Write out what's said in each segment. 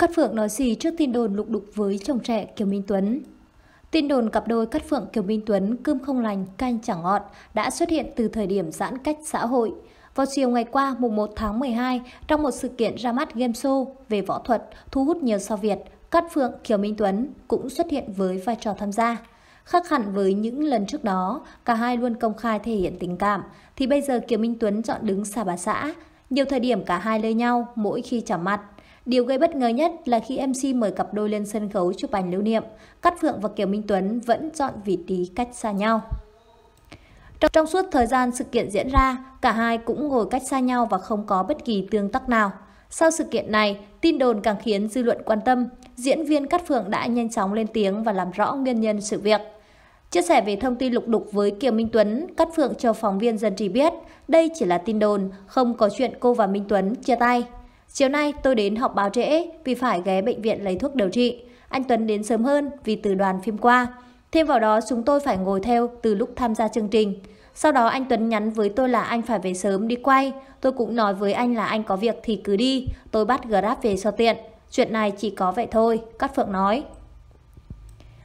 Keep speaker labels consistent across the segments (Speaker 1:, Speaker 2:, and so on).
Speaker 1: Cát Phượng nói gì trước tin đồn lục đục với chồng trẻ Kiều Minh Tuấn? Tin đồn cặp đôi Cát Phượng Kiều Minh Tuấn cơm không lành canh chẳng ngọt đã xuất hiện từ thời điểm giãn cách xã hội. Vào chiều ngày qua, mùng 1 tháng 12, trong một sự kiện ra mắt game show về võ thuật thu hút nhiều sao Việt, Cát Phượng Kiều Minh Tuấn cũng xuất hiện với vai trò tham gia. Khác hẳn với những lần trước đó, cả hai luôn công khai thể hiện tình cảm, thì bây giờ Kiều Minh Tuấn chọn đứng xa bà xã. Nhiều thời điểm cả hai lơi nhau mỗi khi chạm mặt. Điều gây bất ngờ nhất là khi MC mời cặp đôi lên sân khấu chụp ảnh lưu niệm, Cát Phượng và Kiều Minh Tuấn vẫn chọn vị trí cách xa nhau. Trong, trong suốt thời gian sự kiện diễn ra, cả hai cũng ngồi cách xa nhau và không có bất kỳ tương tác nào. Sau sự kiện này, tin đồn càng khiến dư luận quan tâm. Diễn viên Cát Phượng đã nhanh chóng lên tiếng và làm rõ nguyên nhân sự việc. Chia sẻ về thông tin lục đục với Kiều Minh Tuấn, Cát Phượng cho phóng viên Dân Trí biết đây chỉ là tin đồn, không có chuyện cô và Minh Tuấn chia tay. Chiều nay tôi đến họp báo trễ vì phải ghé bệnh viện lấy thuốc điều trị. Anh Tuấn đến sớm hơn vì từ đoàn phim qua. Thêm vào đó chúng tôi phải ngồi theo từ lúc tham gia chương trình. Sau đó anh Tuấn nhắn với tôi là anh phải về sớm đi quay. Tôi cũng nói với anh là anh có việc thì cứ đi. Tôi bắt Grab về cho tiện. Chuyện này chỉ có vậy thôi, Cát Phượng nói.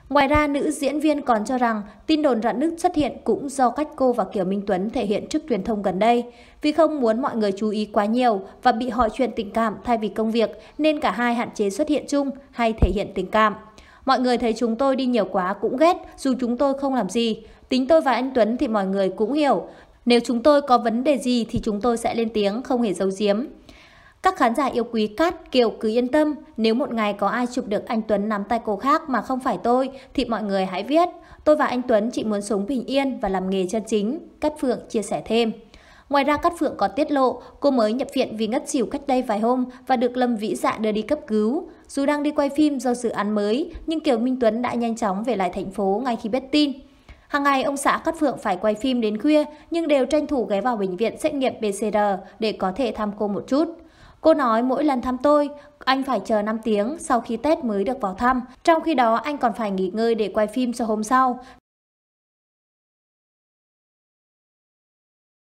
Speaker 1: Ngoài ra, nữ diễn viên còn cho rằng tin đồn rạn nứt xuất hiện cũng do cách cô và Kiều Minh Tuấn thể hiện trước truyền thông gần đây. Vì không muốn mọi người chú ý quá nhiều và bị hỏi chuyện tình cảm thay vì công việc, nên cả hai hạn chế xuất hiện chung hay thể hiện tình cảm. Mọi người thấy chúng tôi đi nhiều quá cũng ghét, dù chúng tôi không làm gì. Tính tôi và anh Tuấn thì mọi người cũng hiểu. Nếu chúng tôi có vấn đề gì thì chúng tôi sẽ lên tiếng, không hề giấu giếm. Các khán giả yêu quý Cát Kiều cứ yên tâm, nếu một ngày có ai chụp được anh Tuấn nắm tay cô khác mà không phải tôi, thì mọi người hãy viết. Tôi và anh Tuấn chỉ muốn sống bình yên và làm nghề chân chính, Cát Phượng chia sẻ thêm. Ngoài ra Cát Phượng còn tiết lộ cô mới nhập viện vì ngất xỉu cách đây vài hôm và được Lâm Vĩ Dạ đưa đi cấp cứu. Dù đang đi quay phim do dự án mới, nhưng Kiều Minh Tuấn đã nhanh chóng về lại thành phố ngay khi biết tin. Hàng ngày ông xã Cát Phượng phải quay phim đến khuya nhưng đều tranh thủ ghé vào bệnh viện xét nghiệm PCR để có thể thăm cô một chút. Cô nói mỗi lần thăm tôi, anh phải chờ 5 tiếng sau khi Tết mới được vào thăm. Trong khi đó anh còn phải nghỉ ngơi để quay phim cho hôm sau.